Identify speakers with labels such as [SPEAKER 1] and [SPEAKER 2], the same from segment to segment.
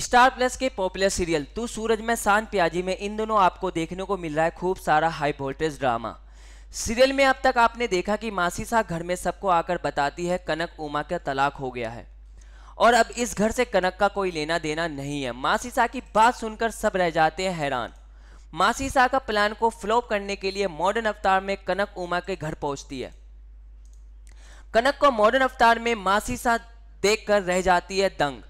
[SPEAKER 1] star Plus के popular serial Tu Sooraj में शांत प्याजी में इन दोनों आपको देखने को मिल रहा है खूब सारा हाई वोल्टेज ड्रामा सीरियल में अब तक आपने देखा कि मासी शाह घर में सबको आकर बताती है कनक उमा का तलाक हो गया है और अब इस घर से कनक का कोई लेना देना नहीं है मासी शाह की बात सुनकर सब रह जाते हैं हैरान मासी शाह का प्लान को फ्लॉप करने के लिए मॉडर्न अवतार में कनक उमा के घर पहुंचती है कनक को मॉडर्न अवतार में मासी साह देख रह जाती है दंग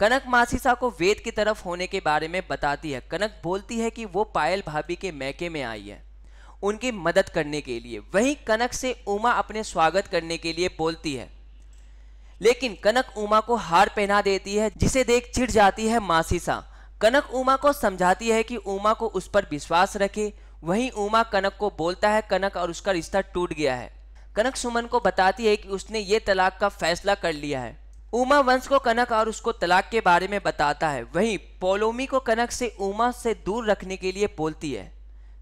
[SPEAKER 1] कनक मासीसा को वेद की तरफ होने के बारे में बताती है कनक बोलती है कि वो पायल भाभी के मैके में आई है उनकी मदद करने के लिए वहीं कनक से उमा अपने स्वागत करने के लिए बोलती है लेकिन कनक उमा को हार पहना देती है जिसे देख चिढ़ जाती है मासीसा कनक उमा को समझाती है कि उमा को उस पर विश्वास रखे वहीं उमा कनक को बोलता है कनक और उसका रिश्ता टूट गया है कनक सुमन को बताती है कि उसने ये तलाक का फैसला कर लिया है उमा वंश को कनक और उसको तलाक के बारे में बताता है वहीं पोलोमी को कनक से उमा से दूर रखने के लिए बोलती है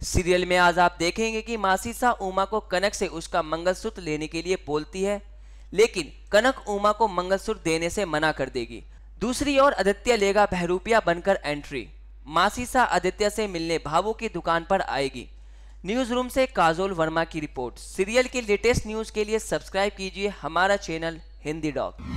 [SPEAKER 1] सीरियल में आज आप देखेंगे कि मासीसा उमा को कनक से उसका मंगलसूत्र लेने के लिए बोलती है लेकिन कनक उमा को मंगलसूत्र देने से मना कर देगी दूसरी ओर आदित्य लेगा बहरूपिया बनकर एंट्री मासीसा आदित्य से मिलने भावों की दुकान पर आएगी न्यूज रूम से काजोल वर्मा की रिपोर्ट सीरियल की लेटेस्ट न्यूज के लिए सब्सक्राइब कीजिए हमारा चैनल हिंदी डॉग